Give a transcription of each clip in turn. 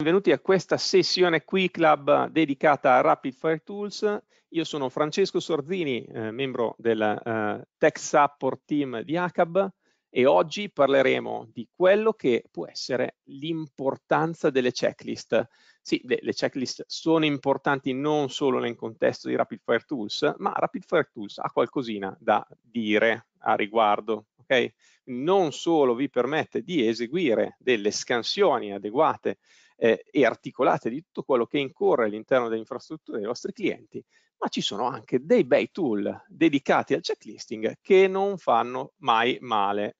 Benvenuti a questa sessione qui club dedicata a Rapid Fire Tools. Io sono Francesco Sorzini, eh, membro del eh, Tech Support Team di ACAB e oggi parleremo di quello che può essere l'importanza delle checklist. Sì, le, le, checklist sono importanti non solo nel contesto di Rapid Fire Tools, ma Rapid Fire Tools ha qualcosina da dire a riguardo. Okay? Non solo vi permette di eseguire delle scansioni adeguate eh, e articolate di tutto quello che incorre all'interno delle infrastrutture dei vostri clienti, ma ci sono anche dei bei tool dedicati al checklisting che non fanno mai male.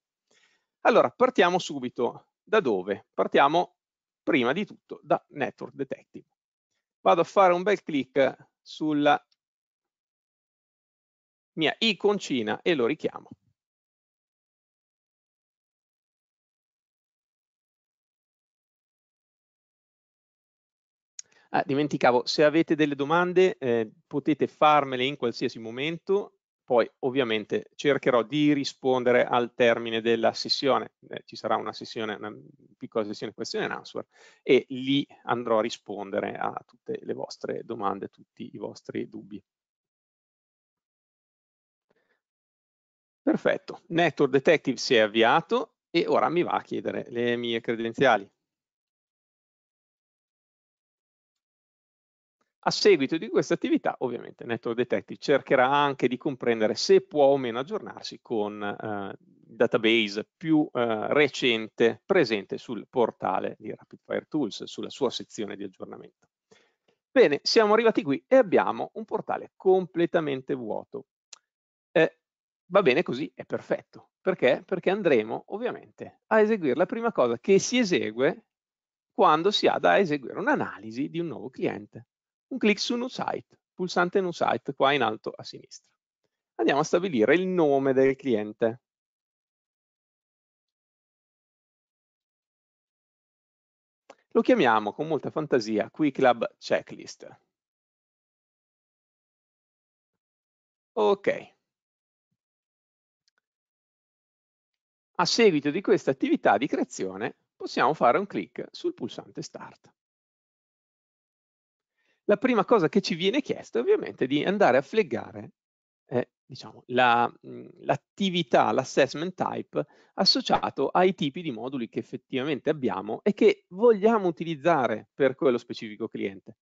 Allora, partiamo subito. Da dove? Partiamo prima di tutto da Network Detective. Vado a fare un bel clic sulla mia iconcina e lo richiamo. Ah, dimenticavo, se avete delle domande eh, potete farmele in qualsiasi momento, poi ovviamente cercherò di rispondere al termine della sessione, eh, ci sarà una sessione, una piccola sessione question and answer e lì andrò a rispondere a tutte le vostre domande, tutti i vostri dubbi. Perfetto, Network Detective si è avviato e ora mi va a chiedere le mie credenziali. A seguito di questa attività, ovviamente, Network Detective cercherà anche di comprendere se può o meno aggiornarsi con eh, il database più eh, recente presente sul portale di Rapidfire Tools, sulla sua sezione di aggiornamento. Bene, siamo arrivati qui e abbiamo un portale completamente vuoto. Eh, va bene così, è perfetto. Perché? Perché andremo ovviamente a eseguire la prima cosa che si esegue quando si ha da eseguire un'analisi di un nuovo cliente un clic su new site, pulsante new site qua in alto a sinistra. Andiamo a stabilire il nome del cliente. Lo chiamiamo con molta fantasia QuickLab Checklist. Ok. A seguito di questa attività di creazione possiamo fare un clic sul pulsante Start la prima cosa che ci viene chiesta è ovviamente di andare a fleggare eh, diciamo, mm, l'attività, la, l'assessment type associato ai tipi di moduli che effettivamente abbiamo e che vogliamo utilizzare per quello specifico cliente.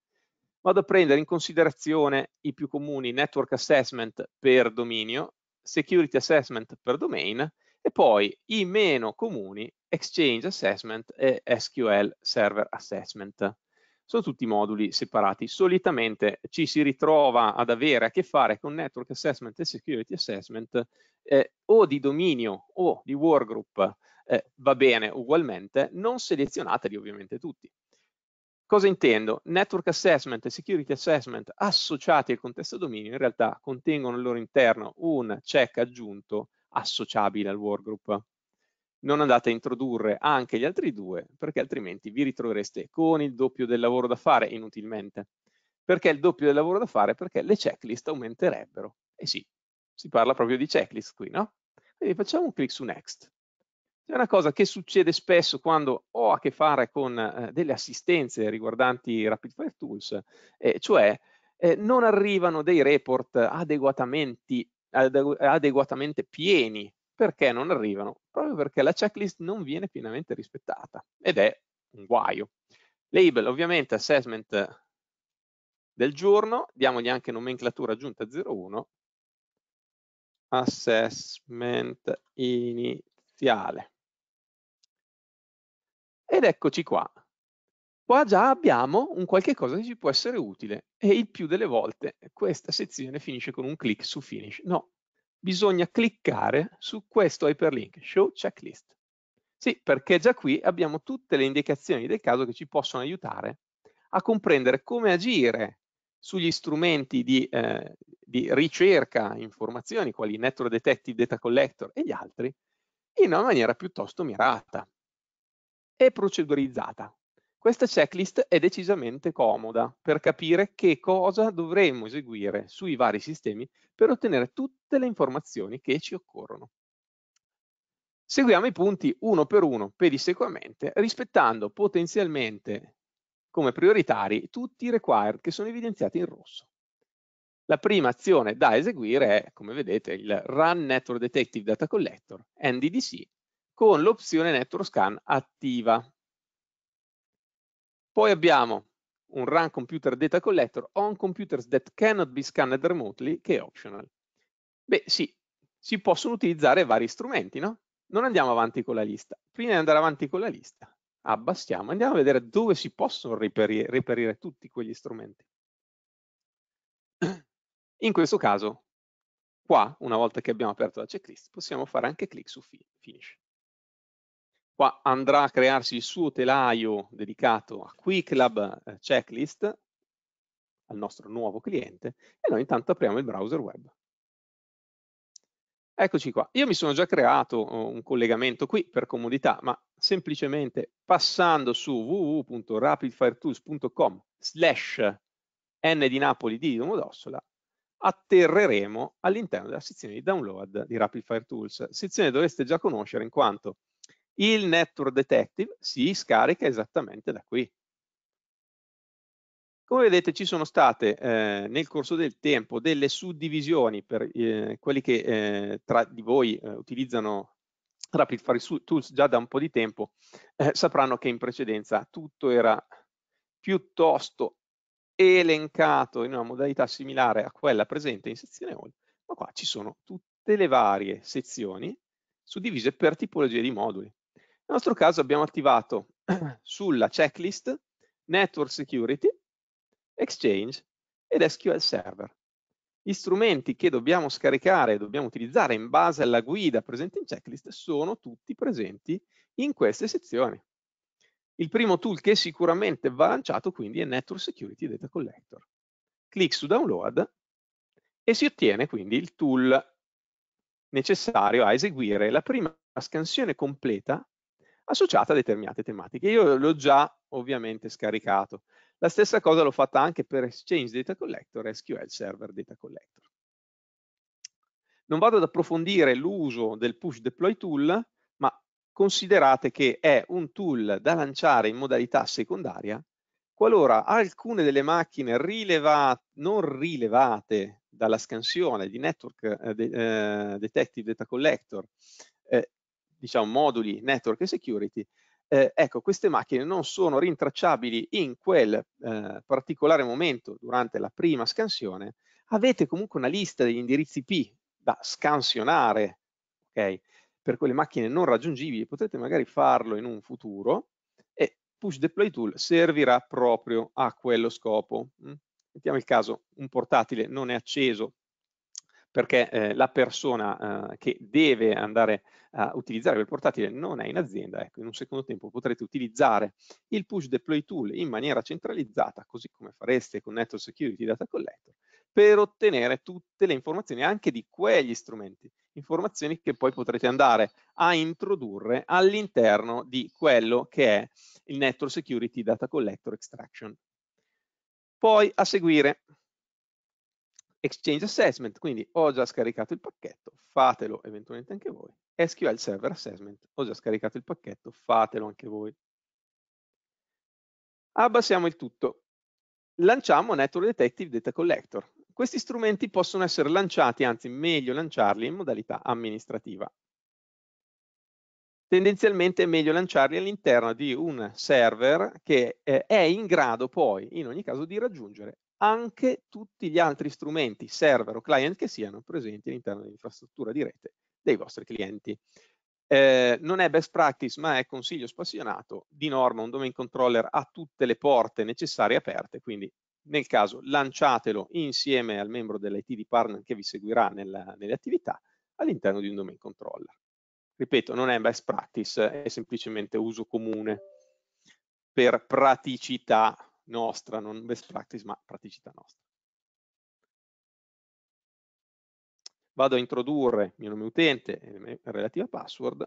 Vado a prendere in considerazione i più comuni network assessment per dominio, security assessment per domain e poi i meno comuni exchange assessment e SQL server assessment sono tutti moduli separati. Solitamente ci si ritrova ad avere a che fare con network assessment e security assessment eh, o di dominio o di workgroup, eh, va bene ugualmente, non selezionateli ovviamente tutti. Cosa intendo? Network assessment e security assessment associati al contesto dominio in realtà contengono al loro interno un check aggiunto associabile al workgroup non andate a introdurre anche gli altri due, perché altrimenti vi ritrovereste con il doppio del lavoro da fare inutilmente. Perché il doppio del lavoro da fare? Perché le checklist aumenterebbero. E sì, si parla proprio di checklist qui, no? Quindi facciamo un clic su Next. C'è una cosa che succede spesso quando ho a che fare con eh, delle assistenze riguardanti Rapid Tools, eh, cioè eh, non arrivano dei report adeguatamente pieni perché non arrivano? Proprio perché la checklist non viene pienamente rispettata ed è un guaio. Label ovviamente assessment del giorno, diamogli anche nomenclatura aggiunta 01, assessment iniziale. Ed eccoci qua. Qua già abbiamo un qualche cosa che ci può essere utile e il più delle volte questa sezione finisce con un clic su finish. No, bisogna cliccare su questo hyperlink, show checklist. Sì, perché già qui abbiamo tutte le indicazioni del caso che ci possono aiutare a comprendere come agire sugli strumenti di, eh, di ricerca informazioni, quali Network Detective, Data Collector e gli altri, in una maniera piuttosto mirata e procedurizzata. Questa checklist è decisamente comoda per capire che cosa dovremmo eseguire sui vari sistemi per ottenere tutte le informazioni che ci occorrono. Seguiamo i punti uno per uno pedissequamente rispettando potenzialmente come prioritari tutti i required che sono evidenziati in rosso. La prima azione da eseguire è, come vedete, il Run Network Detective Data Collector, NDDC, con l'opzione Network Scan attiva, poi abbiamo un run computer data collector on computers that cannot be scanned remotely, che è optional. Beh sì, si possono utilizzare vari strumenti, no? Non andiamo avanti con la lista. Prima di andare avanti con la lista, abbassiamo, andiamo a vedere dove si possono reperire, reperire tutti quegli strumenti. In questo caso, qua, una volta che abbiamo aperto la checklist, possiamo fare anche clic su Finish. Qua andrà a crearsi il suo telaio dedicato a QuickLab eh, Checklist, al nostro nuovo cliente, e noi intanto apriamo il browser web. Eccoci qua. Io mi sono già creato oh, un collegamento qui per comodità, ma semplicemente passando su www.rapidfiretools.com slash n di Napoli di Domodossola atterreremo all'interno della sezione di download di Rapid Fire Tools, sezione dovreste già conoscere in quanto il network detective si scarica esattamente da qui. Come vedete ci sono state eh, nel corso del tempo delle suddivisioni per eh, quelli che eh, tra di voi eh, utilizzano Rapid Fire Tools già da un po' di tempo, eh, sapranno che in precedenza tutto era piuttosto elencato in una modalità similare a quella presente in sezione all, ma qua ci sono tutte le varie sezioni suddivise per tipologie di moduli. Nel nostro caso abbiamo attivato sulla checklist Network Security, Exchange ed SQL Server. Gli strumenti che dobbiamo scaricare e dobbiamo utilizzare in base alla guida presente in checklist sono tutti presenti in queste sezioni. Il primo tool che sicuramente va lanciato quindi è Network Security Data Collector. Clic su Download e si ottiene quindi il tool necessario a eseguire la prima scansione completa associata a determinate tematiche. Io l'ho già ovviamente scaricato. La stessa cosa l'ho fatta anche per Exchange Data Collector e SQL Server Data Collector. Non vado ad approfondire l'uso del Push Deploy Tool, ma considerate che è un tool da lanciare in modalità secondaria qualora alcune delle macchine rilevate, non rilevate dalla scansione di Network eh, eh Detective Data Collector eh, diciamo, moduli network e security, eh, ecco, queste macchine non sono rintracciabili in quel eh, particolare momento durante la prima scansione, avete comunque una lista degli indirizzi P da scansionare, ok Per quelle macchine non raggiungibili, potete magari farlo in un futuro e Push Deploy Tool servirà proprio a quello scopo. Mm? Mettiamo il caso, un portatile non è acceso perché eh, la persona eh, che deve andare a utilizzare quel portatile non è in azienda, ecco, in un secondo tempo potrete utilizzare il push deploy tool in maniera centralizzata, così come fareste con Network Security Data Collector, per ottenere tutte le informazioni anche di quegli strumenti, informazioni che poi potrete andare a introdurre all'interno di quello che è il Network Security Data Collector Extraction. Poi a seguire Exchange Assessment, quindi ho già scaricato il pacchetto, fatelo eventualmente anche voi. SQL Server Assessment, ho già scaricato il pacchetto, fatelo anche voi. Abbassiamo il tutto. Lanciamo Network Detective Data Collector. Questi strumenti possono essere lanciati, anzi meglio lanciarli in modalità amministrativa. Tendenzialmente è meglio lanciarli all'interno di un server che eh, è in grado poi, in ogni caso, di raggiungere anche tutti gli altri strumenti, server o client che siano presenti all'interno dell'infrastruttura di rete dei vostri clienti. Eh, non è best practice, ma è consiglio spassionato. Di norma un domain controller ha tutte le porte necessarie aperte, quindi nel caso lanciatelo insieme al membro dell'IT di partner che vi seguirà nella, nelle attività all'interno di un domain controller. Ripeto, non è best practice, è semplicemente uso comune per praticità nostra, non best practice, ma praticità nostra. Vado a introdurre il mio nome utente e la relativa password.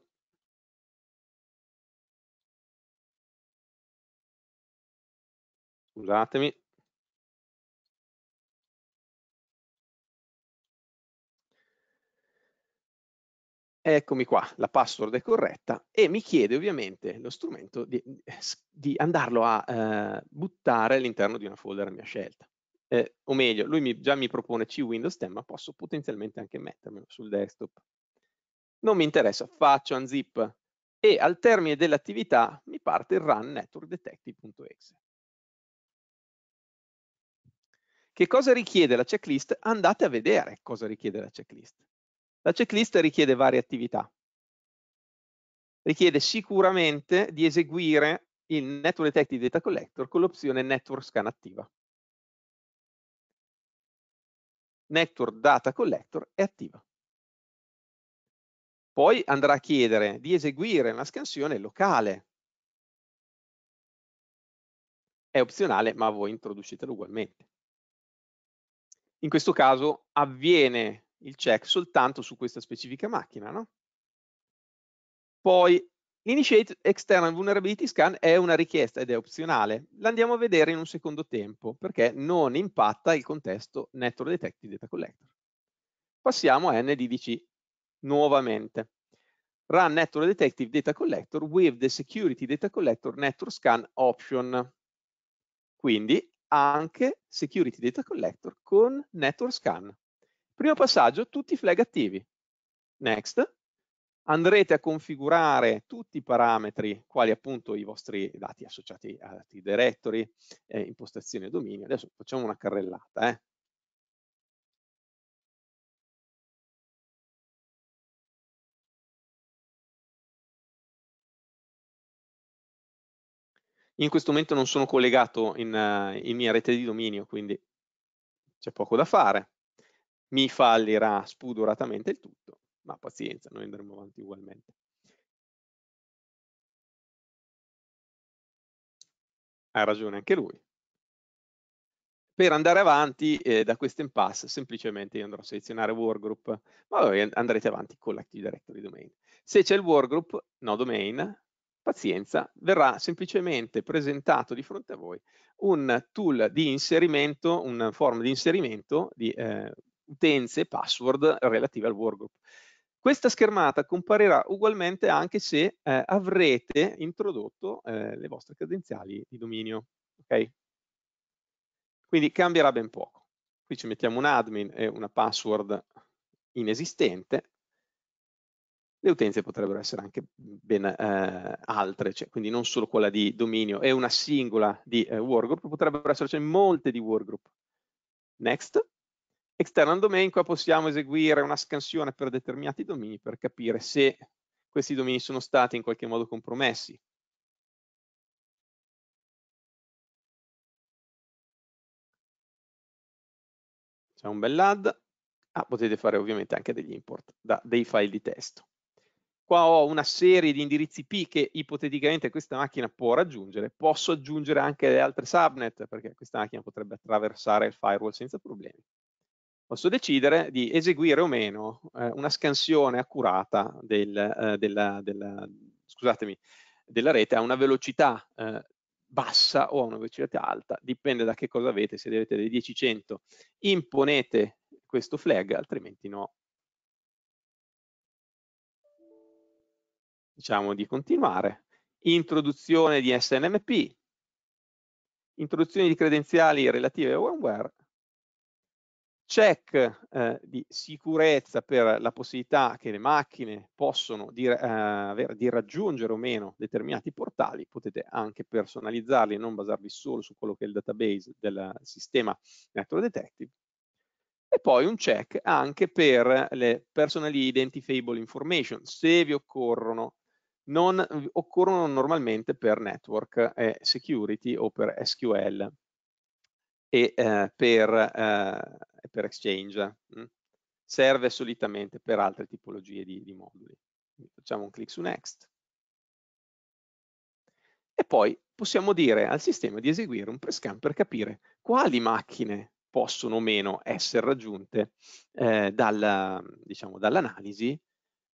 Scusatemi, Eccomi qua, la password è corretta e mi chiede ovviamente lo strumento di, di andarlo a eh, buttare all'interno di una folder a mia scelta. Eh, o meglio, lui mi, già mi propone C Windows 10, ma posso potenzialmente anche mettermelo sul desktop. Non mi interessa, faccio unzip e al termine dell'attività mi parte il run networkdetective.exe. Che cosa richiede la checklist? Andate a vedere cosa richiede la checklist. La checklist richiede varie attività. Richiede sicuramente di eseguire il Network Detective Data Collector con l'opzione Network Scan attiva. Network Data Collector è attiva. Poi andrà a chiedere di eseguire una scansione locale. È opzionale, ma voi introducetelo ugualmente. In questo caso avviene il check soltanto su questa specifica macchina. No? Poi Initiate External Vulnerability Scan è una richiesta ed è opzionale. L'andiamo a vedere in un secondo tempo perché non impatta il contesto Network Detected Data Collector. Passiamo a NDDC nuovamente. Run Network Detective Data Collector with the Security Data Collector Network Scan Option. Quindi anche Security Data Collector con Network Scan. Primo passaggio, tutti i flag attivi. Next. Andrete a configurare tutti i parametri, quali appunto i vostri dati associati a dati directory, eh, impostazioni e dominio. Adesso facciamo una carrellata. Eh. in questo momento non sono collegato in, eh, in mia rete di dominio, quindi c'è poco da fare mi fallirà spudoratamente il tutto, ma pazienza, noi andremo avanti ugualmente. Ha ragione anche lui. Per andare avanti eh, da questo impasse, semplicemente io andrò a selezionare workgroup, ma voi andrete avanti con l'Active Directory Domain. Se c'è il workgroup, no domain, pazienza, verrà semplicemente presentato di fronte a voi un tool di inserimento, un form di inserimento di eh, utenze e password relative al workgroup. Questa schermata comparirà ugualmente anche se eh, avrete introdotto eh, le vostre credenziali di dominio. Okay? Quindi cambierà ben poco. Qui ci mettiamo un admin e una password inesistente. Le utenze potrebbero essere anche ben eh, altre, cioè, quindi non solo quella di dominio e una singola di eh, workgroup, potrebbero esserci molte di workgroup. Next. External domain, qua possiamo eseguire una scansione per determinati domini per capire se questi domini sono stati in qualche modo compromessi. C'è un bel add. Ah, potete fare ovviamente anche degli import da dei file di testo. Qua ho una serie di indirizzi P che ipoteticamente questa macchina può raggiungere. Posso aggiungere anche le altre subnet perché questa macchina potrebbe attraversare il firewall senza problemi posso decidere di eseguire o meno eh, una scansione accurata del, eh, della, della, della, rete a una velocità eh, bassa o a una velocità alta, dipende da che cosa avete, se avete dei 10-100 imponete questo flag, altrimenti no. Diciamo di continuare. Introduzione di SNMP, introduzione di credenziali relative a OneWare, check eh, di sicurezza per la possibilità che le macchine possono di, eh, di, raggiungere o meno determinati portali, potete anche personalizzarli e non basarvi solo su quello che è il database del sistema Network Detective. E poi un check anche per le personally identifiable information, se vi occorrono, non occorrono normalmente per network eh, security o per SQL e eh, per, eh, per, Exchange. Mh? Mm? Serve solitamente per altre tipologie di, di moduli. facciamo un clic su Next. E poi possiamo dire al sistema di eseguire un prescan per capire quali macchine possono o meno essere raggiunte eh, diciamo, dall'analisi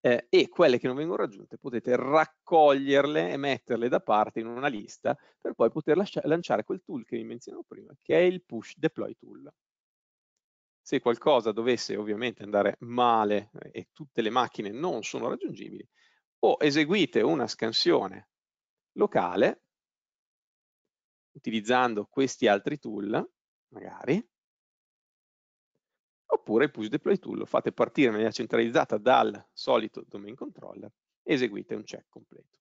eh, e quelle che non vengono raggiunte potete raccoglierle e metterle da parte in una lista per poi poter lanciare quel tool che vi menzionavo prima, che è il push deploy tool. Se qualcosa dovesse ovviamente andare male eh, e tutte le macchine non sono raggiungibili, o eseguite una scansione locale utilizzando questi altri tool, magari, oppure il push deploy tool, lo fate partire in maniera centralizzata dal solito domain controller eseguite un check completo.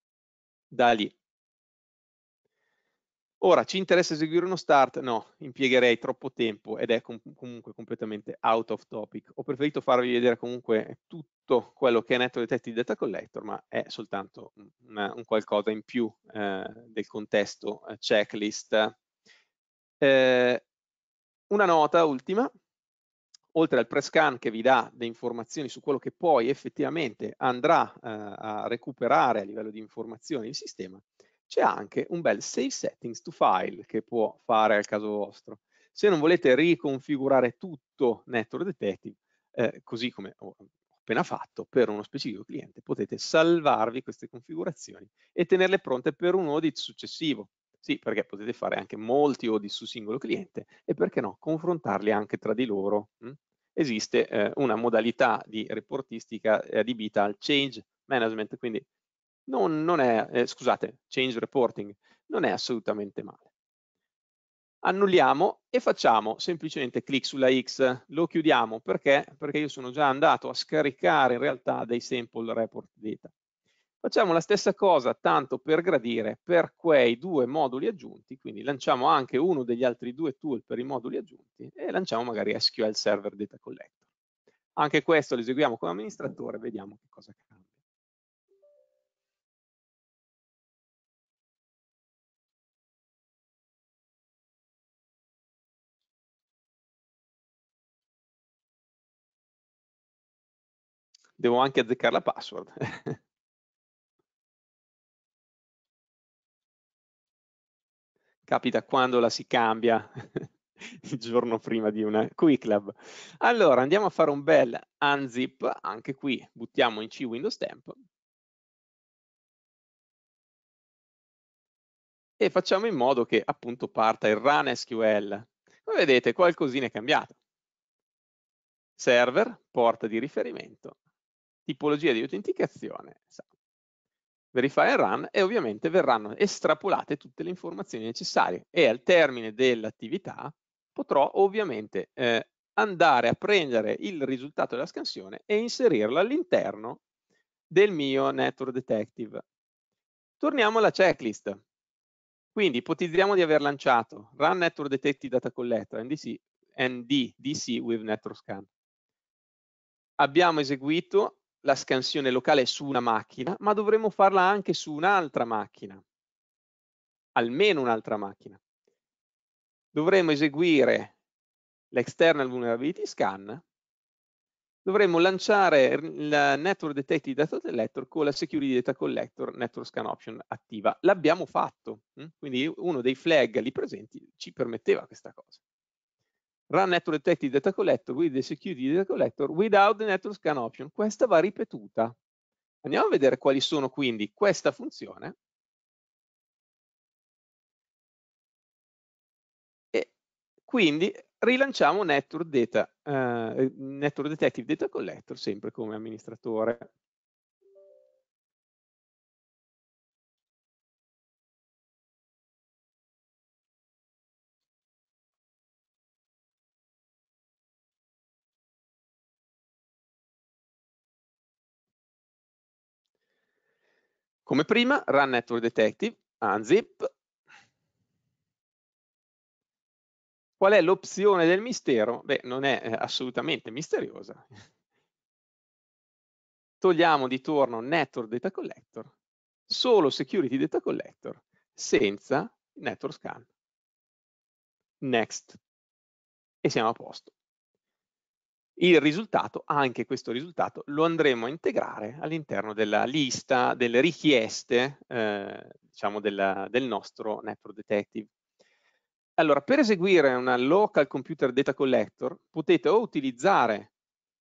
Da lì. Ora, ci interessa eseguire uno start? No, impiegherei troppo tempo ed è com comunque completamente out of topic. Ho preferito farvi vedere comunque tutto quello che è netto dai testi di Data Collector, ma è soltanto una, un qualcosa in più eh, del contesto eh, checklist. Eh, una nota ultima, oltre al pre-scan che vi dà le informazioni su quello che poi effettivamente andrà eh, a recuperare a livello di informazioni il sistema, c'è anche un bel save settings to file che può fare al caso vostro. Se non volete riconfigurare tutto Network Detective, eh, così come ho appena fatto per uno specifico cliente, potete salvarvi queste configurazioni e tenerle pronte per un audit successivo. Sì, perché potete fare anche molti audit su singolo cliente e perché no, confrontarli anche tra di loro. Mm. Esiste eh, una modalità di reportistica eh, adibita al change management, quindi non, non è, eh, scusate, change reporting, non è assolutamente male. Annulliamo e facciamo semplicemente clic sulla X, lo chiudiamo perché? Perché io sono già andato a scaricare in realtà dei sample report data. Facciamo la stessa cosa, tanto per gradire, per quei due moduli aggiunti, quindi lanciamo anche uno degli altri due tool per i moduli aggiunti e lanciamo magari SQL Server Data Collector. Anche questo lo eseguiamo come amministratore, vediamo che cosa cambia. Devo anche azzeccare la password. capita quando la si cambia il giorno prima di una QuickLab. Allora andiamo a fare un bel unzip, anche qui buttiamo in C Windows Temp e facciamo in modo che appunto parta il run SQL. Come vedete qualcosina è cambiato. Server, porta di riferimento, tipologia di autenticazione, verify and run e ovviamente verranno estrapolate tutte le informazioni necessarie e al termine dell'attività potrò ovviamente eh, andare a prendere il risultato della scansione e inserirlo all'interno del mio network detective. Torniamo alla checklist. Quindi ipotizziamo di aver lanciato run network detective data collector NDC, ND, DC with network scan. Abbiamo eseguito la scansione locale su una macchina, ma dovremmo farla anche su un'altra macchina, almeno un'altra macchina. Dovremmo eseguire l'external vulnerability scan, dovremmo lanciare il network detected data collector con la security data collector network scan option attiva. L'abbiamo fatto, mm? quindi uno dei flag lì presenti ci permetteva questa cosa run network detected data collector with the security data collector without the network scan option. Questa va ripetuta. Andiamo a vedere quali sono quindi questa funzione e quindi rilanciamo network, data, eh, network detective data collector sempre come amministratore Come prima, Run Network Detective, unzip. Qual è l'opzione del mistero? Beh, non è eh, assolutamente misteriosa. Togliamo di torno Network Data Collector, solo Security Data Collector, senza Network Scan. Next. E siamo a posto il risultato, anche questo risultato, lo andremo a integrare all'interno della lista delle richieste eh, diciamo della, del nostro Network Detective. Allora, per eseguire una local computer data collector, potete o utilizzare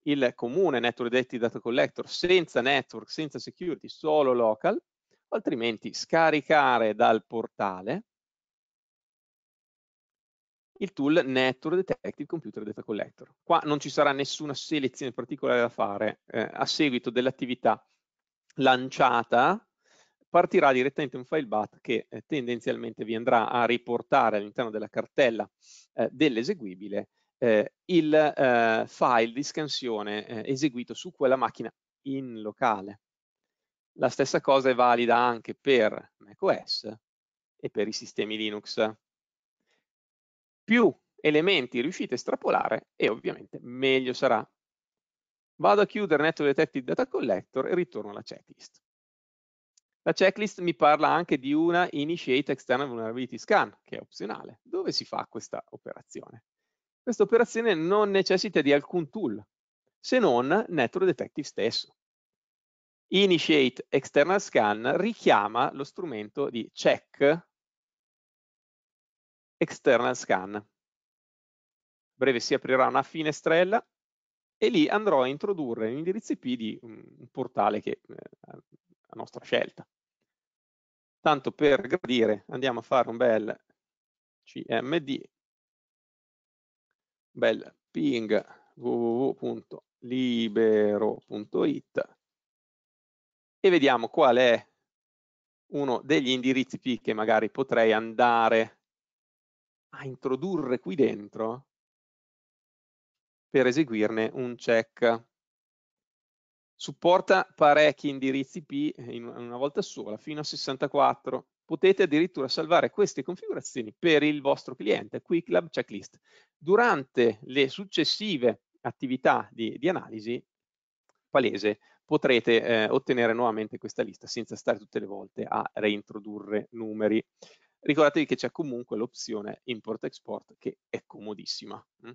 il comune Network Detective Data Collector senza network, senza security, solo local, altrimenti scaricare dal portale il tool Network Detective Computer Data Collector. Qua non ci sarà nessuna selezione particolare da fare, eh, a seguito dell'attività lanciata partirà direttamente un file BAT che eh, tendenzialmente vi andrà a riportare all'interno della cartella eh, dell'eseguibile eh, il eh, file di scansione eh, eseguito su quella macchina in locale. La stessa cosa è valida anche per macOS e per i sistemi Linux più elementi riuscite a estrapolare e ovviamente meglio sarà. Vado a chiudere Network Detected Data Collector e ritorno alla checklist. La checklist mi parla anche di una Initiate External Vulnerability Scan, che è opzionale. Dove si fa questa operazione? Questa operazione non necessita di alcun tool, se non Network Detective stesso. Initiate External Scan richiama lo strumento di check external scan. A breve si aprirà una finestrella e lì andrò a introdurre un indirizzo IP di un portale che è eh, a nostra scelta. Tanto per gradire andiamo a fare un bel cmd, un bel ping www.libero.it e vediamo qual è uno degli indirizzi IP che magari potrei andare a introdurre qui dentro per eseguirne un check. Supporta parecchi indirizzi P eh, in una volta sola, fino a 64. Potete addirittura salvare queste configurazioni per il vostro cliente, QuickLab Checklist. Durante le successive attività di, di analisi palese potrete eh, ottenere nuovamente questa lista senza stare tutte le volte a reintrodurre numeri ricordatevi che c'è comunque l'opzione import-export che è comodissima. Mm.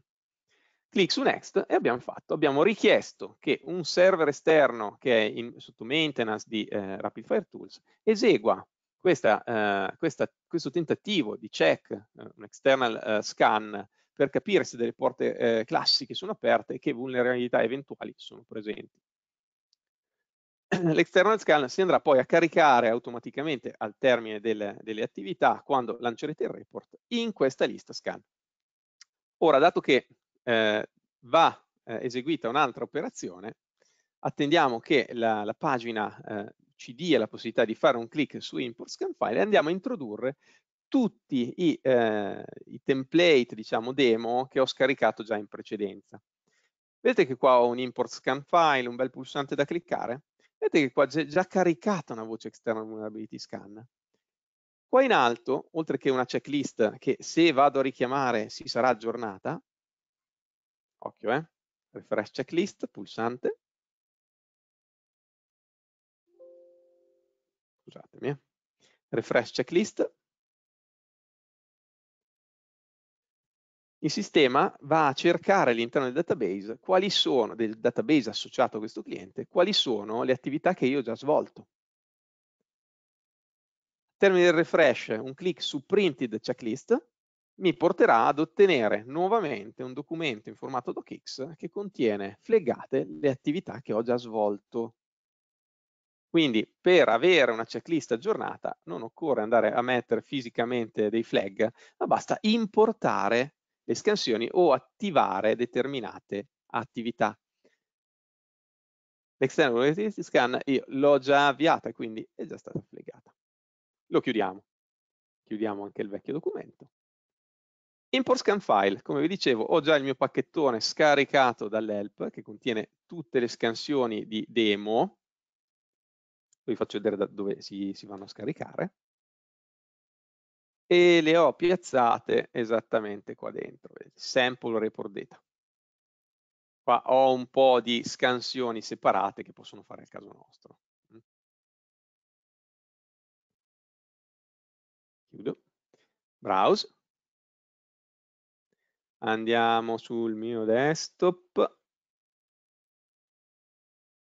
Clic su Next e abbiamo fatto, abbiamo richiesto che un server esterno che è in, sotto maintenance di eh, Rapidfire Tools esegua questa, eh, questa, questo tentativo di check, eh, un external eh, scan, per capire se delle porte eh, classiche sono aperte e che vulnerabilità eventuali sono presenti. L'external scan si andrà poi a caricare automaticamente al termine delle, delle attività quando lancerete il report in questa lista scan. Ora, dato che eh, va eh, eseguita un'altra operazione, attendiamo che la, la pagina eh, ci dia la possibilità di fare un clic su import scan file e andiamo a introdurre tutti i, eh, i template, diciamo, demo che ho scaricato già in precedenza. Vedete che qua ho un import scan file, un bel pulsante da cliccare? Vedete che qua è già caricata una voce externa vulnerability scan. Qua in alto, oltre che una checklist che se vado a richiamare si sarà aggiornata, occhio eh, refresh checklist, pulsante, scusatemi, eh. refresh checklist, il sistema va a cercare all'interno del database, quali sono, del database associato a questo cliente, quali sono le attività che io ho già svolto. Al termine del refresh, un clic su printed checklist mi porterà ad ottenere nuovamente un documento in formato docx che contiene flegate le attività che ho già svolto. Quindi per avere una checklist aggiornata non occorre andare a mettere fisicamente dei flag, ma basta importare le scansioni o attivare determinate attività. L'external vulnerability scan io l'ho già avviata, quindi è già stata applicata. Lo chiudiamo. Chiudiamo anche il vecchio documento. Import scan file, come vi dicevo, ho già il mio pacchettone scaricato dall'help che contiene tutte le scansioni di demo. Vi faccio vedere da dove si, si vanno a scaricare e le ho piazzate esattamente qua dentro, sample report data. Qua ho un po' di scansioni separate che possono fare il caso nostro. Mm. Chiudo, browse, andiamo sul mio desktop,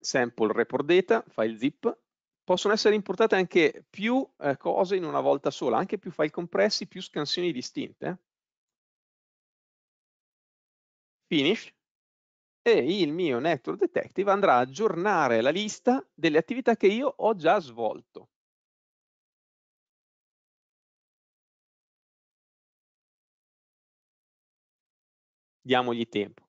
sample report data, file zip, possono essere importate anche più eh, cose in una volta sola, anche più file compressi, più scansioni distinte. Finish. E il mio Network Detective andrà a aggiornare la lista delle attività che io ho già svolto. Diamogli tempo.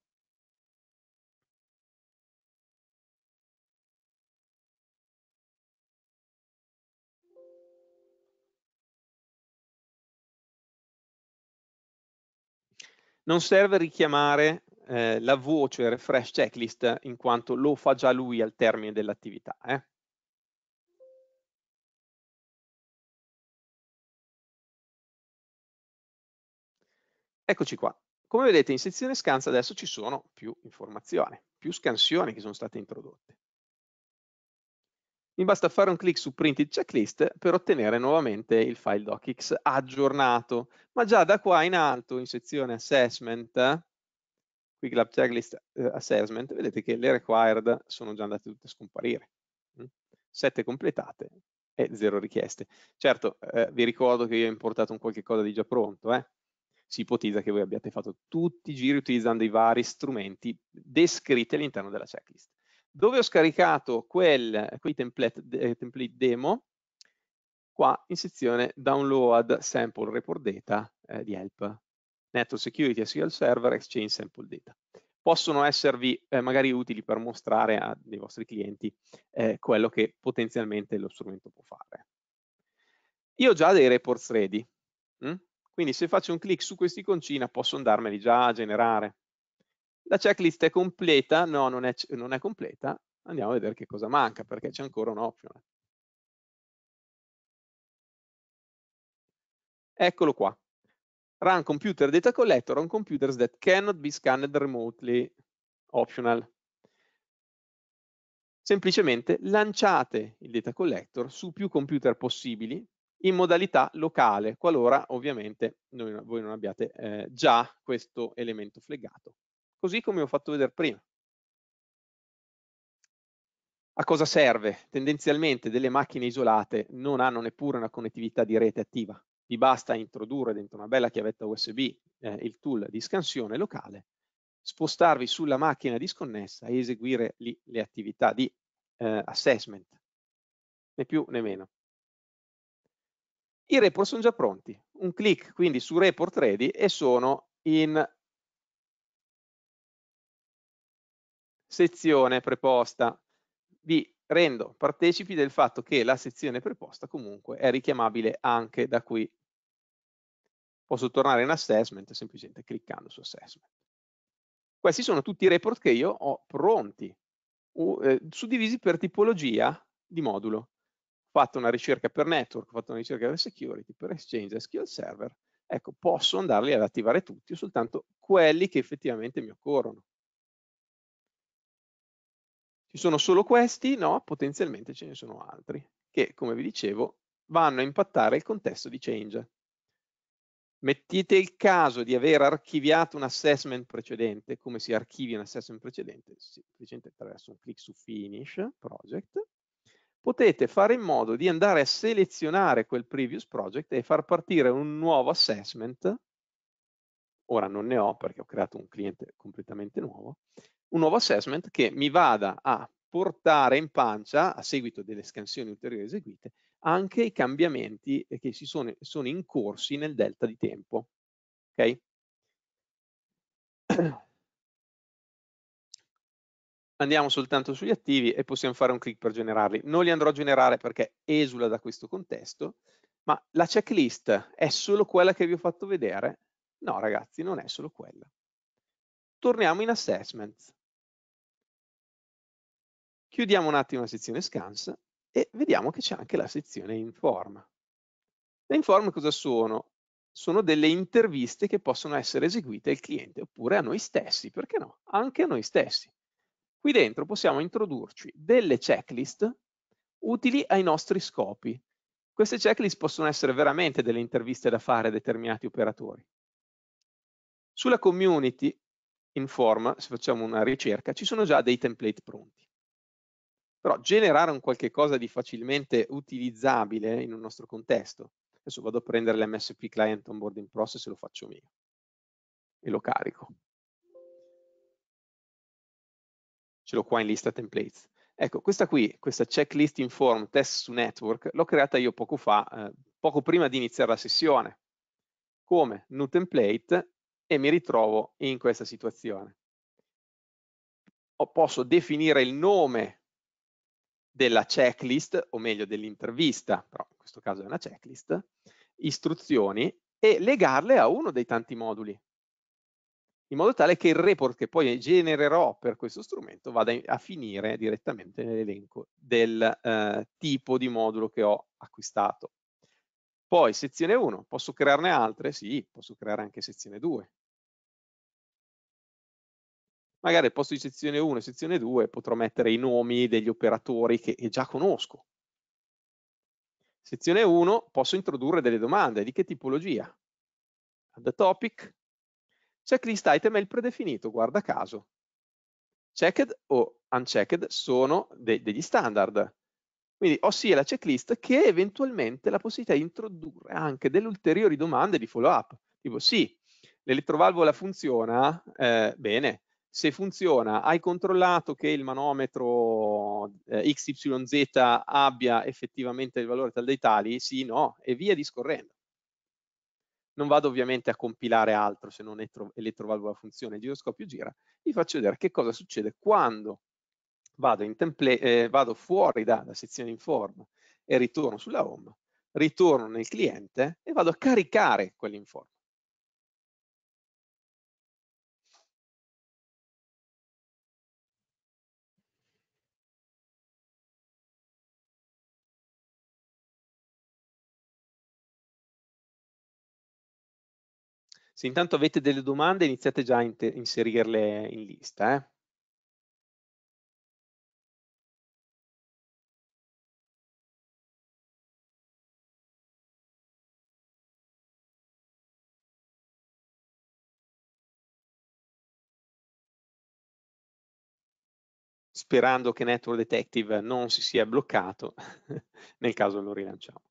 Non serve richiamare eh, la voce refresh checklist in quanto lo fa già lui al termine dell'attività. Eh. Eccoci qua. Come vedete in sezione scansa adesso ci sono più informazioni, più scansioni che sono state introdotte. Mi basta fare un clic su Printed Checklist per ottenere nuovamente il file docx aggiornato, ma già da qua in alto in sezione Assessment, quick lab Checklist eh, Assessment, vedete che le required sono già andate tutte a scomparire. 7 mm. completate e 0 richieste. Certo, eh, vi ricordo che io ho importato un qualche cosa di già pronto, eh? si ipotizza che voi abbiate fatto tutti i giri utilizzando i vari strumenti descritti all'interno della checklist dove ho scaricato quel, quei template, eh, template, demo, qua in sezione download sample report data eh, di help, network security SQL server, exchange sample data. Possono esservi eh, magari utili per mostrare ai vostri clienti eh, quello che potenzialmente lo strumento può fare. Io ho già dei reports ready, mh? Mm? quindi se faccio un clic su questi concina posso andarmeli già a generare. La checklist è completa? No, non è, non è completa. Andiamo a vedere che cosa manca, perché c'è ancora un optional. Eccolo qua. Run computer data collector on computers that cannot be scanned remotely. Optional. Semplicemente lanciate il data collector su più computer possibili in modalità locale, qualora ovviamente noi, voi non abbiate eh, già questo elemento flegato così come ho fatto vedere prima. A cosa serve? Tendenzialmente delle macchine isolate non hanno neppure una connettività di rete attiva. Vi basta introdurre dentro una bella chiavetta USB eh, il tool di scansione locale, spostarvi sulla macchina disconnessa e eseguire lì le attività di eh, assessment. Né più né meno. I report sono già pronti. Un clic quindi su report ready e sono in sezione preposta. Vi rendo partecipi del fatto che la sezione preposta comunque è richiamabile anche da qui. Posso tornare in assessment semplicemente cliccando su assessment. Questi sono tutti i report che io ho pronti, eh, suddivisi per tipologia di modulo. Ho fatto una ricerca per network, ho fatto una ricerca per security, per exchange, SQL server. Ecco, posso andarli ad attivare tutti o soltanto quelli che effettivamente mi occorrono. Ci sono solo questi? No, potenzialmente ce ne sono altri che, come vi dicevo, vanno a impattare il contesto di change. Mettete il caso di aver archiviato un assessment precedente, come si archivia un assessment precedente, semplicemente attraverso un clic su Finish Project, potete fare in modo di andare a selezionare quel previous project e far partire un nuovo assessment, ora non ne ho perché ho creato un cliente completamente nuovo, un nuovo assessment che mi vada a portare in pancia, a seguito delle scansioni ulteriori eseguite, anche i cambiamenti eh, che si sono, sono incorsi nel delta di tempo. Ok? Andiamo soltanto sugli attivi e possiamo fare un clic per generarli. Non li andrò a generare perché esula da questo contesto, ma la checklist è solo quella che vi ho fatto vedere? No ragazzi, non è solo quella. Torniamo in assessment. Chiudiamo un attimo la sezione scans e vediamo che c'è anche la sezione informa. Le inform cosa sono? Sono delle interviste che possono essere eseguite al cliente oppure a noi stessi, perché no? Anche a noi stessi. Qui dentro possiamo introdurci delle checklist utili ai nostri scopi. Queste checklist possono essere veramente delle interviste da fare a determinati operatori. Sulla community informa, se facciamo una ricerca, ci sono già dei template pronti però generare un qualche cosa di facilmente utilizzabile in un nostro contesto. Adesso vado a prendere l'MSP Client Onboarding Process e lo faccio mio e lo carico. Ce l'ho qua in lista templates. Ecco, questa qui, questa checklist inform test su network, l'ho creata io poco fa, eh, poco prima di iniziare la sessione. Come? New template e mi ritrovo in questa situazione. O posso definire il nome della checklist, o meglio dell'intervista, però in questo caso è una checklist, istruzioni e legarle a uno dei tanti moduli, in modo tale che il report che poi genererò per questo strumento vada a finire direttamente nell'elenco del eh, tipo di modulo che ho acquistato. Poi sezione 1, posso crearne altre? Sì, posso creare anche sezione 2, magari al posto di sezione 1 e sezione 2 potrò mettere i nomi degli operatori che eh, già conosco. Sezione 1 posso introdurre delle domande, di che tipologia? Add a topic, checklist item è il predefinito, guarda caso. Checked o unchecked sono de degli standard, quindi ho sia la checklist che eventualmente la possibilità di introdurre anche delle ulteriori domande di follow up, tipo sì, l'elettrovalvola funziona, eh, bene, se funziona, hai controllato che il manometro eh, XYZ abbia effettivamente il valore tal dei tali? Sì, no, e via discorrendo. Non vado ovviamente a compilare altro se non elettrovalvo la funzione, il giroscopio gira, vi faccio vedere che cosa succede quando vado, eh, vado fuori dalla sezione inform e ritorno sulla home, ritorno nel cliente e vado a caricare quell'inform. Se intanto avete delle domande iniziate già a inserirle in lista. Eh? sperando che Network Detective non si sia bloccato, nel caso lo rilanciamo.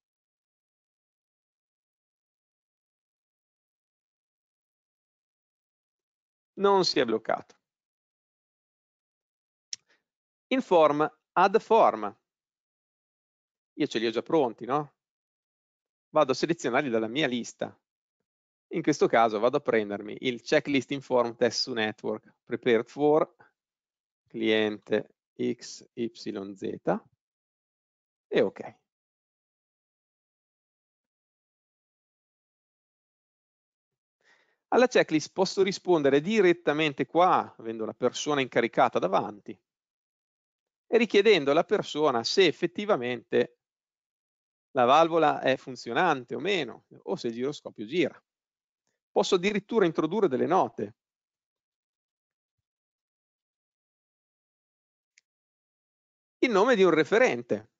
non si è bloccato. In form, add form. Io ce li ho già pronti, no? Vado a selezionarli dalla mia lista. In questo caso vado a prendermi il checklist in form test su network prepared for cliente XYZ e ok. Alla checklist posso rispondere direttamente qua, avendo la persona incaricata davanti, e richiedendo alla persona se effettivamente la valvola è funzionante o meno, o se il giroscopio gira. Posso addirittura introdurre delle note. Il nome di un referente,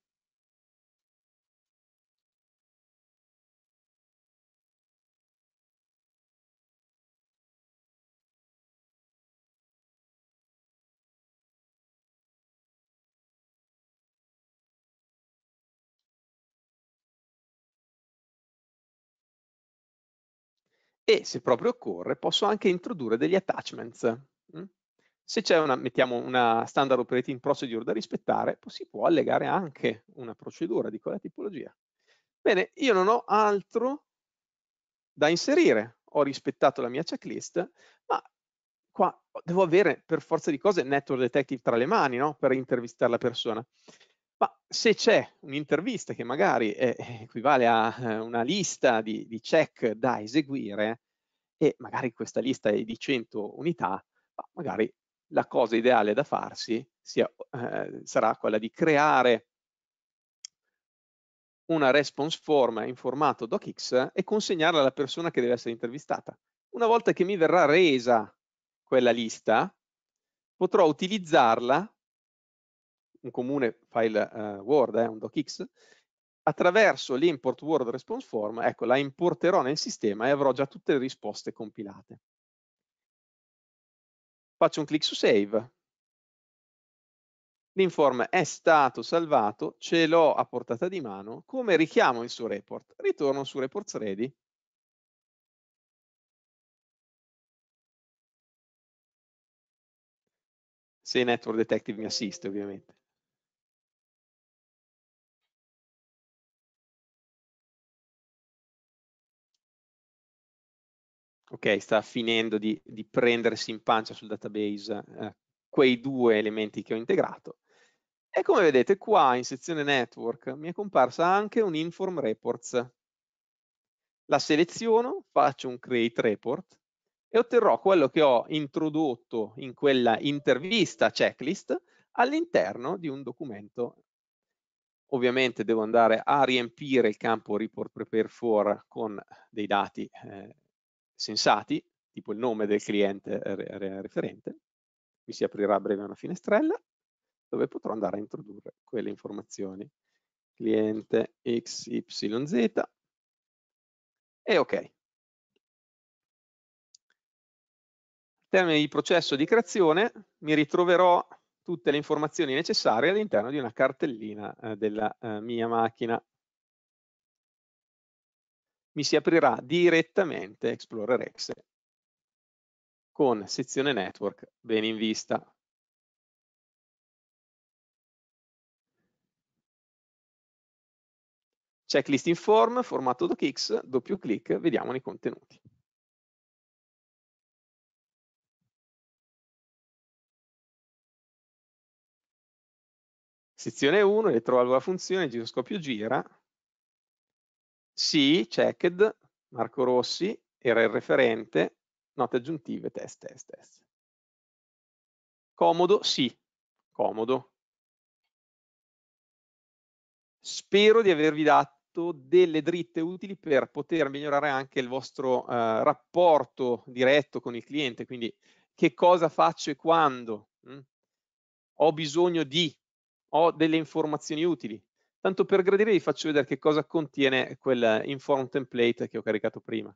e se proprio occorre posso anche introdurre degli attachments. Mm? Se c'è una, mettiamo una standard operating procedure da rispettare, si può allegare anche una procedura di quella tipologia. Bene, io non ho altro da inserire, ho rispettato la mia checklist, ma qua devo avere per forza di cose network detective tra le mani no? per intervistare la persona. Ma se c'è un'intervista che magari è, eh, equivale a eh, una lista di, di, check da eseguire e magari questa lista è di 100 unità, ma magari la cosa ideale da farsi sia, eh, sarà quella di creare una response form in formato docx e consegnarla alla persona che deve essere intervistata. Una volta che mi verrà resa quella lista, potrò utilizzarla un comune file uh, Word, eh, un docx, attraverso l'import Word response form, ecco, la importerò nel sistema e avrò già tutte le risposte compilate. Faccio un clic su Save. L'inform è stato salvato, ce l'ho a portata di mano, come richiamo il suo report? Ritorno su Reports Ready se Network Detective mi assiste ovviamente. ok, sta finendo di, di, prendersi in pancia sul database eh, quei due elementi che ho integrato. E come vedete qua in sezione network mi è comparsa anche un inform reports. La seleziono, faccio un create report e otterrò quello che ho introdotto in quella intervista checklist all'interno di un documento ovviamente devo andare a riempire il campo report prepare for con dei dati eh, sensati, tipo il nome del cliente referente, mi si aprirà a breve una finestrella dove potrò andare a introdurre quelle informazioni. Cliente XYZ e ok. Al termine di processo di creazione mi ritroverò tutte le informazioni necessarie all'interno di una cartellina eh, della eh, mia macchina mi si aprirà direttamente Explorer Exe con sezione network ben in vista. Checklist in form, formato docx, doppio clic, vediamo i contenuti. Sezione 1, elettrovalvola funzione, giroscopio gira, sì, checked, Marco Rossi, era il referente, note aggiuntive, test, test, test. Comodo, sì, comodo. Spero di avervi dato delle dritte utili per poter migliorare anche il vostro eh, rapporto diretto con il cliente, quindi che cosa faccio e quando. Hm? Ho bisogno di, ho delle informazioni utili, Tanto per gradire vi faccio vedere che cosa contiene quel inform template che ho caricato prima,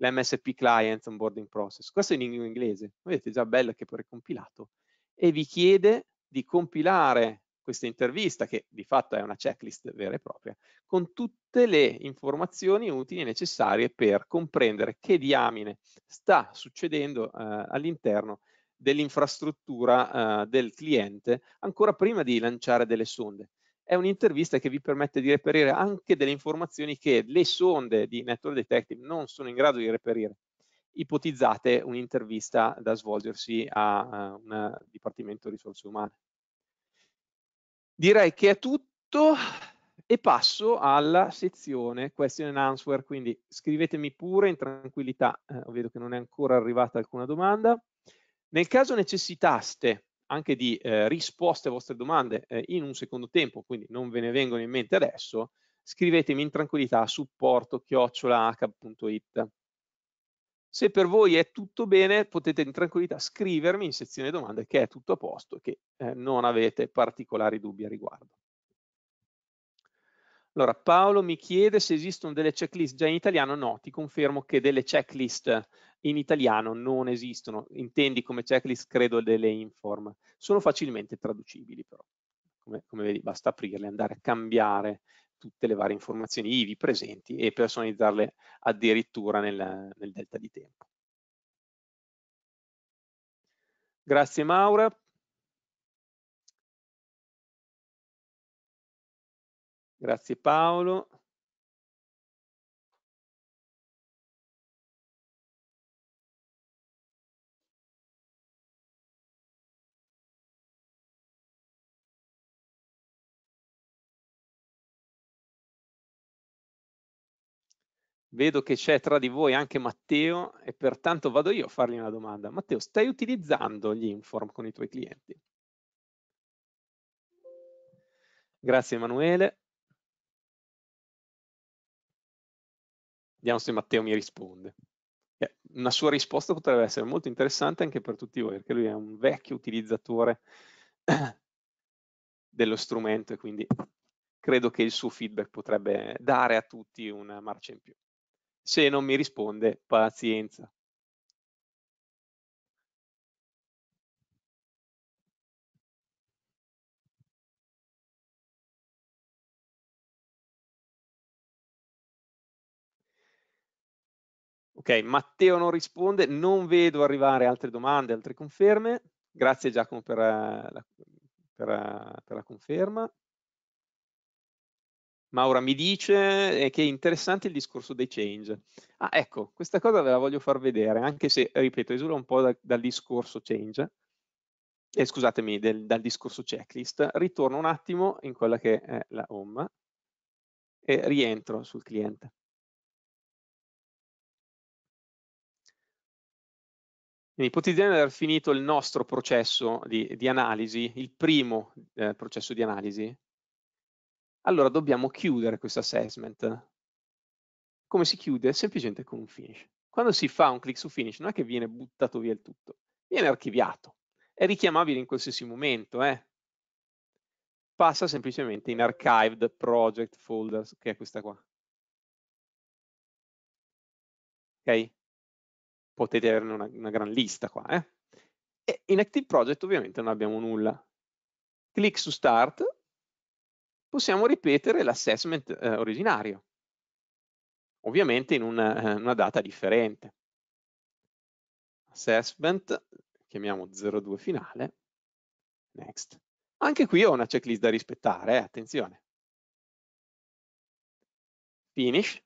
l'MSP client onboarding process. Questo è in inglese, vedete già bello che poi è compilato. E vi chiede di compilare questa intervista, che di fatto è una checklist vera e propria, con tutte le informazioni utili e necessarie per comprendere che diamine sta succedendo eh, all'interno dell'infrastruttura eh, del cliente ancora prima di lanciare delle sonde è un'intervista che vi permette di reperire anche delle informazioni che le sonde di Network Detective non sono in grado di reperire. Ipotizzate un'intervista da svolgersi a, un Dipartimento Risorse Umane. Direi che è tutto e passo alla sezione question and answer, quindi scrivetemi pure in tranquillità, eh, vedo che non è ancora arrivata alcuna domanda. Nel caso necessitaste anche di eh, risposte alle vostre domande eh, in un secondo tempo, quindi non ve ne vengono in mente adesso, scrivetemi in tranquillità a supporto Se per voi è tutto bene, potete in tranquillità scrivermi in sezione domande che è tutto a posto e che eh, non avete particolari dubbi a riguardo. Allora, Paolo mi chiede se esistono delle checklist già in italiano. No, ti confermo che delle checklist in italiano non esistono. Intendi come checklist, credo, delle inform. Sono facilmente traducibili, però. Come, come vedi, basta aprirle, andare a cambiare tutte le varie informazioni ivi presenti e personalizzarle addirittura nel, nel delta di tempo. Grazie Maura. Grazie Paolo. Vedo che c'è tra di voi anche Matteo e pertanto vado io a fargli una domanda. Matteo, stai utilizzando gli inform con i tuoi clienti? Grazie Emanuele. Vediamo se Matteo mi risponde. Eh, una sua risposta potrebbe essere molto interessante anche per tutti voi, perché lui è un vecchio utilizzatore dello strumento e quindi credo che il suo feedback potrebbe dare a tutti una marcia in più. Se non mi risponde, pazienza. Ok, Matteo non risponde, non vedo arrivare altre domande, altre conferme. Grazie Giacomo per eh, la, per, eh, per la conferma. Maura mi dice eh, che è interessante il discorso dei change. Ah, ecco, questa cosa ve la voglio far vedere, anche se, ripeto, esula un po' da, dal discorso change, eh, scusatemi, del, dal discorso checklist. Ritorno un attimo in quella che è la home e rientro sul cliente. Quindi ipotizziamo di aver finito il nostro processo di, di analisi, il primo eh, processo di analisi, allora dobbiamo chiudere questo assessment. Come si chiude? Semplicemente con un finish. Quando si fa un clic su finish non è che viene buttato via il tutto, viene archiviato. È richiamabile in qualsiasi momento, eh? passa semplicemente in archived project folders, che è questa qua. Ok? potete averne una, una gran lista qua. Eh? E in Active Project ovviamente non abbiamo nulla. Clic su Start, possiamo ripetere l'assessment eh, originario, ovviamente in una, eh, una data differente. Assessment, chiamiamo 02 finale, next. Anche qui ho una checklist da rispettare, eh, attenzione. Finish,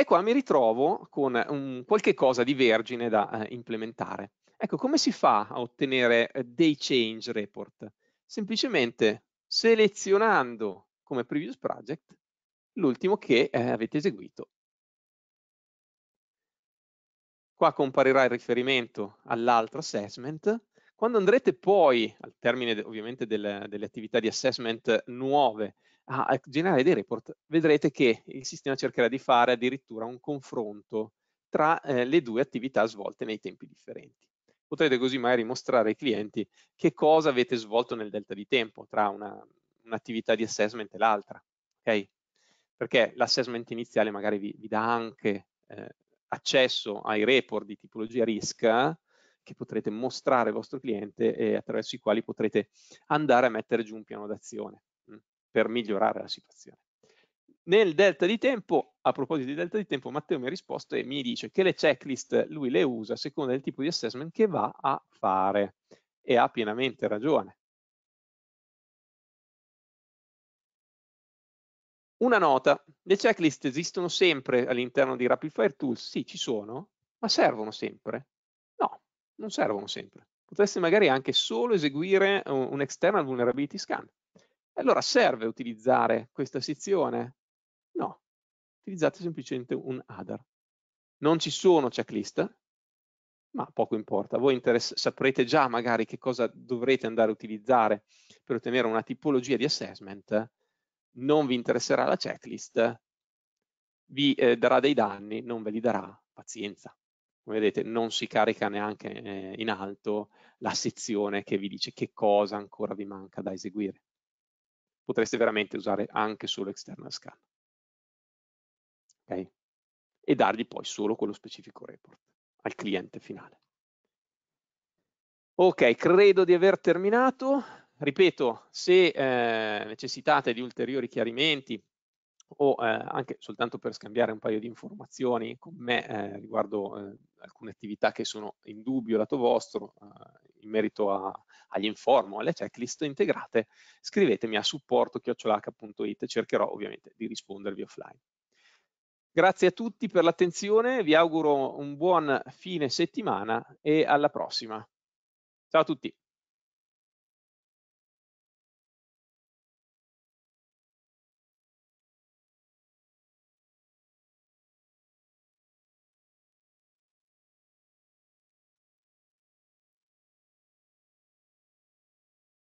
E qua mi ritrovo con un, qualche cosa di vergine da eh, implementare. Ecco, come si fa a ottenere eh, dei change report? Semplicemente selezionando come previous project l'ultimo che eh, avete eseguito. Qua comparirà il riferimento all'altro assessment. Quando andrete poi, al termine ovviamente delle, delle attività di assessment nuove, a, ah, a ecco, generare dei report, vedrete che il sistema cercherà di fare addirittura un confronto tra eh, le due attività svolte nei tempi differenti. Potrete così magari mostrare ai clienti che cosa avete svolto nel delta di tempo tra un'attività un di assessment e l'altra, ok? Perché l'assessment iniziale magari vi, vi dà anche eh, accesso ai report di tipologia risk eh, che potrete mostrare al vostro cliente e attraverso i quali potrete andare a mettere giù un piano d'azione per migliorare la situazione. Nel delta di tempo, a proposito di delta di tempo, Matteo mi ha risposto e mi dice che le checklist lui le usa secondo il tipo di assessment che va a fare e ha pienamente ragione. Una nota, le checklist esistono sempre all'interno di Rapid Fire Tools? Sì, ci sono, ma servono sempre? No, non servono sempre. Potresti magari anche solo eseguire eh, un external vulnerability scan allora serve utilizzare questa sezione? No, utilizzate semplicemente un header. Non ci sono checklist, ma poco importa. Voi saprete già magari che cosa dovrete andare a utilizzare per ottenere una tipologia di assessment. Non vi interesserà la checklist, vi eh, darà dei danni, non ve li darà, pazienza. Come vedete non si carica neanche eh, in alto la sezione che vi dice che cosa ancora vi manca da eseguire potreste veramente usare anche solo external scan. Okay? E dargli poi solo quello specifico report al cliente finale. Ok, credo di aver terminato. Ripeto, se eh, necessitate di ulteriori chiarimenti o eh, anche soltanto per scambiare un paio di informazioni con me eh, riguardo eh, alcune attività che sono in dubbio lato vostro eh, in merito a agli informo, alle checklist integrate, scrivetemi a supporto cercherò ovviamente di rispondervi offline. Grazie a tutti per l'attenzione, vi auguro un buon fine settimana e alla prossima. Ciao a tutti!